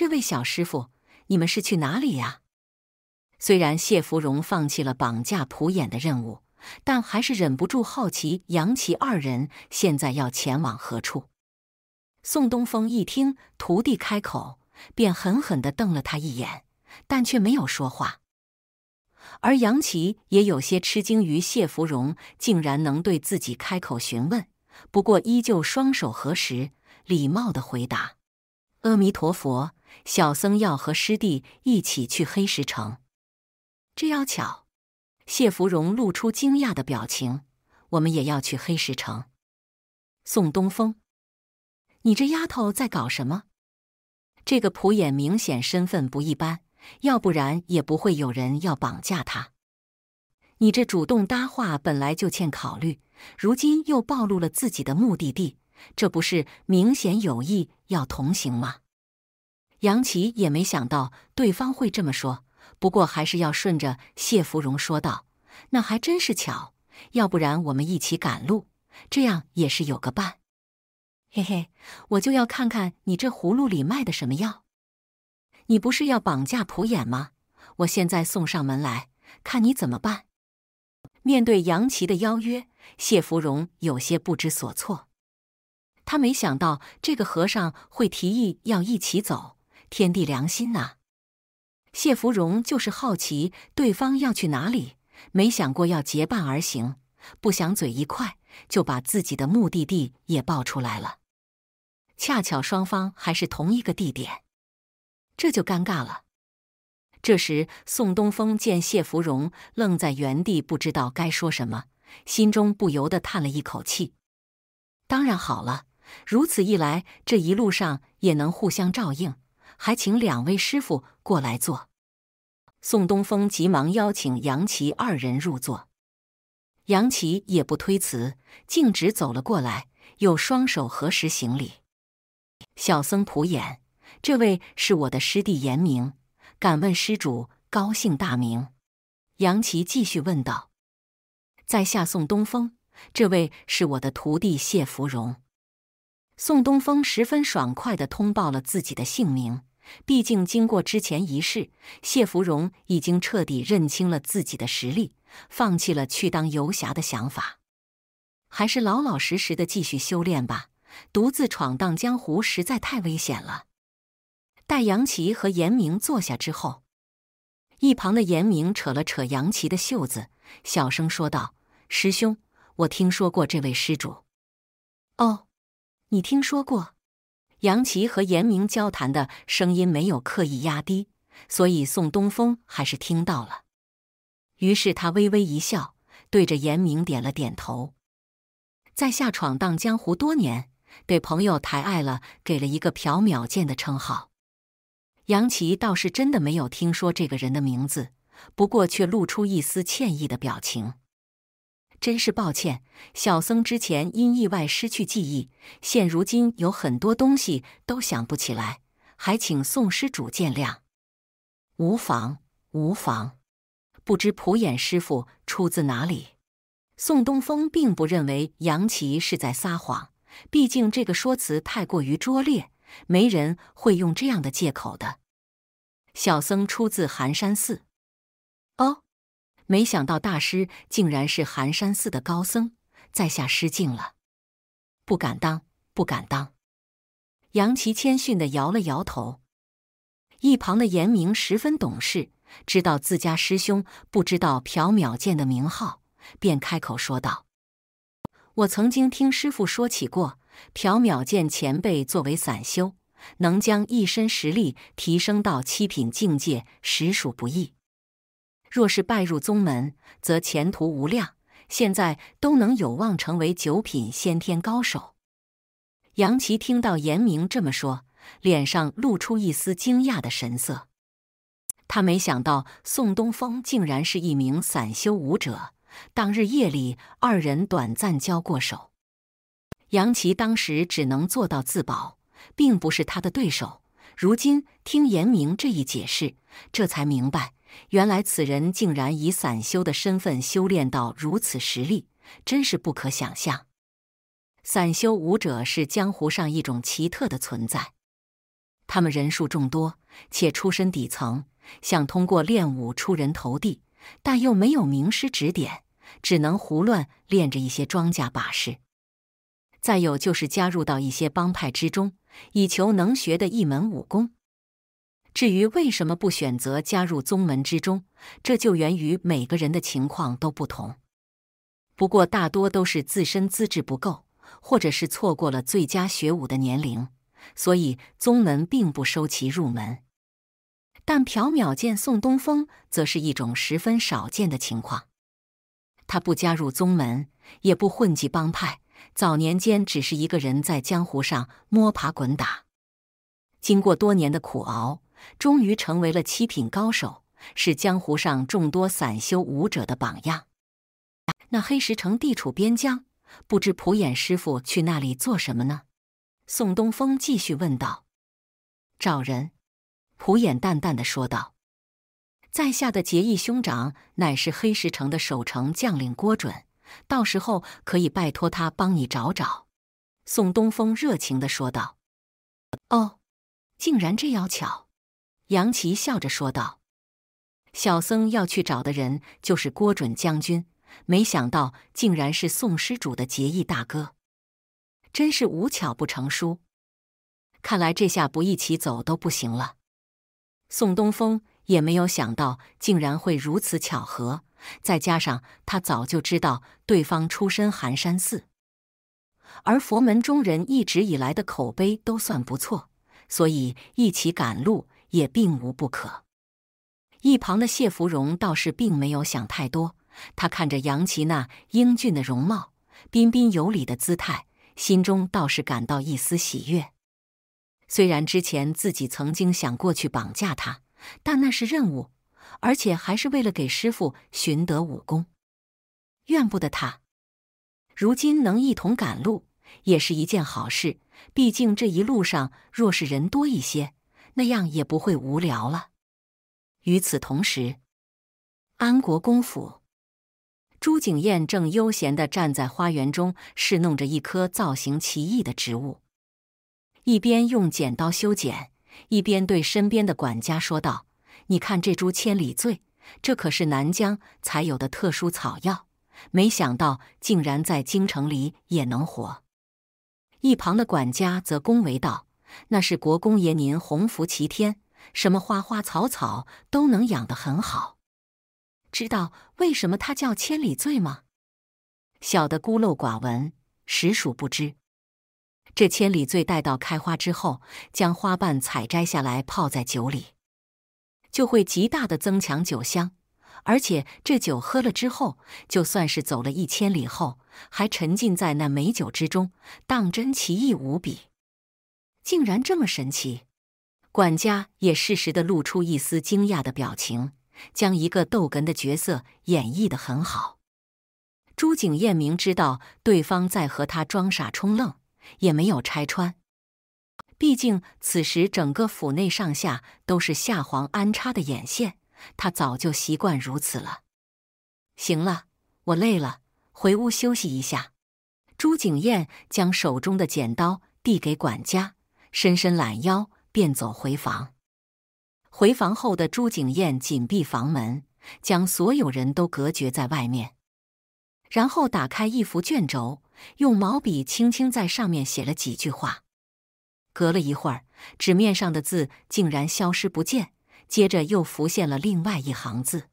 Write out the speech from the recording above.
这位小师傅，你们是去哪里呀？虽然谢芙蓉放弃了绑架普衍的任务，但还是忍不住好奇杨奇二人现在要前往何处。宋东风一听徒弟开口，便狠狠的瞪了他一眼，但却没有说话。而杨奇也有些吃惊于谢芙蓉竟然能对自己开口询问，不过依旧双手合十，礼貌的回答：“阿弥陀佛。”小僧要和师弟一起去黑石城，这要巧。谢芙蓉露出惊讶的表情。我们也要去黑石城。宋东风，你这丫头在搞什么？这个仆眼明显身份不一般，要不然也不会有人要绑架他。你这主动搭话本来就欠考虑，如今又暴露了自己的目的地，这不是明显有意要同行吗？杨奇也没想到对方会这么说，不过还是要顺着谢芙蓉说道：“那还真是巧，要不然我们一起赶路，这样也是有个伴。”嘿嘿，我就要看看你这葫芦里卖的什么药。你不是要绑架普眼吗？我现在送上门来，看你怎么办。面对杨奇的邀约，谢芙蓉有些不知所措。他没想到这个和尚会提议要一起走。天地良心呐！谢芙蓉就是好奇对方要去哪里，没想过要结伴而行，不想嘴一快就把自己的目的地也爆出来了。恰巧双方还是同一个地点，这就尴尬了。这时，宋东风见谢芙蓉愣在原地，不知道该说什么，心中不由得叹了一口气。当然好了，如此一来，这一路上也能互相照应。还请两位师傅过来坐。宋东风急忙邀请杨琪二人入座。杨琪也不推辞，径直走了过来，又双手合十行礼：“小僧普眼，这位是我的师弟严明。敢问施主高姓大名？”杨琪继续问道：“在下宋东风，这位是我的徒弟谢芙蓉。”宋东风十分爽快地通报了自己的姓名。毕竟经过之前一事，谢芙蓉已经彻底认清了自己的实力，放弃了去当游侠的想法，还是老老实实地继续修炼吧。独自闯荡江湖实在太危险了。待杨琪和严明坐下之后，一旁的严明扯了扯杨琪的袖子，小声说道：“师兄，我听说过这位施主。”哦。你听说过？杨琪和严明交谈的声音没有刻意压低，所以宋东风还是听到了。于是他微微一笑，对着严明点了点头。在下闯荡江湖多年，给朋友抬爱了，给了一个“缥缈剑”的称号。杨琪倒是真的没有听说这个人的名字，不过却露出一丝歉意的表情。真是抱歉，小僧之前因意外失去记忆，现如今有很多东西都想不起来，还请宋施主见谅。无妨，无妨。不知普眼师傅出自哪里？宋东风并不认为杨琪是在撒谎，毕竟这个说辞太过于拙劣，没人会用这样的借口的。小僧出自寒山寺。哦。没想到大师竟然是寒山寺的高僧，在下失敬了，不敢当，不敢当。杨奇谦逊的摇了摇头。一旁的严明十分懂事，知道自家师兄不知道朴淼剑的名号，便开口说道：“我曾经听师傅说起过，朴淼剑前辈作为散修，能将一身实力提升到七品境界，实属不易。”若是拜入宗门，则前途无量。现在都能有望成为九品先天高手。杨琪听到严明这么说，脸上露出一丝惊讶的神色。他没想到宋东风竟然是一名散修武者。当日夜里，二人短暂交过手，杨琪当时只能做到自保，并不是他的对手。如今听严明这一解释，这才明白。原来此人竟然以散修的身份修炼到如此实力，真是不可想象。散修武者是江湖上一种奇特的存在，他们人数众多，且出身底层，想通过练武出人头地，但又没有名师指点，只能胡乱练着一些庄稼把式。再有就是加入到一些帮派之中，以求能学的一门武功。至于为什么不选择加入宗门之中，这就源于每个人的情况都不同。不过大多都是自身资质不够，或者是错过了最佳学武的年龄，所以宗门并不收其入门。但朴淼见宋东风，则是一种十分少见的情况。他不加入宗门，也不混迹帮派，早年间只是一个人在江湖上摸爬滚打，经过多年的苦熬。终于成为了七品高手，是江湖上众多散修武者的榜样。那黑石城地处边疆，不知普眼师傅去那里做什么呢？宋东风继续问道。找人，普眼淡淡的说道。在下的结义兄长乃是黑石城的守城将领郭准，到时候可以拜托他帮你找找。宋东风热情的说道。哦，竟然这样巧！杨琦笑着说道：“小僧要去找的人就是郭准将军，没想到竟然是宋施主的结义大哥，真是无巧不成书。看来这下不一起走都不行了。”宋东风也没有想到，竟然会如此巧合。再加上他早就知道对方出身寒山寺，而佛门中人一直以来的口碑都算不错，所以一起赶路。也并无不可。一旁的谢芙蓉倒是并没有想太多，她看着杨奇那英俊的容貌、彬彬有礼的姿态，心中倒是感到一丝喜悦。虽然之前自己曾经想过去绑架他，但那是任务，而且还是为了给师傅寻得武功，怨不得他。如今能一同赶路也是一件好事，毕竟这一路上若是人多一些。那样也不会无聊了。与此同时，安国公府，朱景燕正悠闲的站在花园中侍弄着一棵造型奇异的植物，一边用剪刀修剪，一边对身边的管家说道：“你看这株千里醉，这可是南疆才有的特殊草药，没想到竟然在京城里也能活。”一旁的管家则恭维道。那是国公爷您鸿福齐天，什么花花草草都能养得很好。知道为什么它叫千里醉吗？小的孤陋寡闻，实属不知。这千里醉待到开花之后，将花瓣采摘下来泡在酒里，就会极大的增强酒香。而且这酒喝了之后，就算是走了一千里后，还沉浸在那美酒之中，当真奇异无比。竟然这么神奇！管家也适时的露出一丝惊讶的表情，将一个逗哏的角色演绎的很好。朱景燕明知道对方在和他装傻充愣，也没有拆穿。毕竟此时整个府内上下都是夏皇安插的眼线，他早就习惯如此了。行了，我累了，回屋休息一下。朱景燕将手中的剪刀递给管家。伸伸懒腰，便走回房。回房后的朱景燕紧闭房门，将所有人都隔绝在外面，然后打开一幅卷轴，用毛笔轻轻在上面写了几句话。隔了一会儿，纸面上的字竟然消失不见，接着又浮现了另外一行字。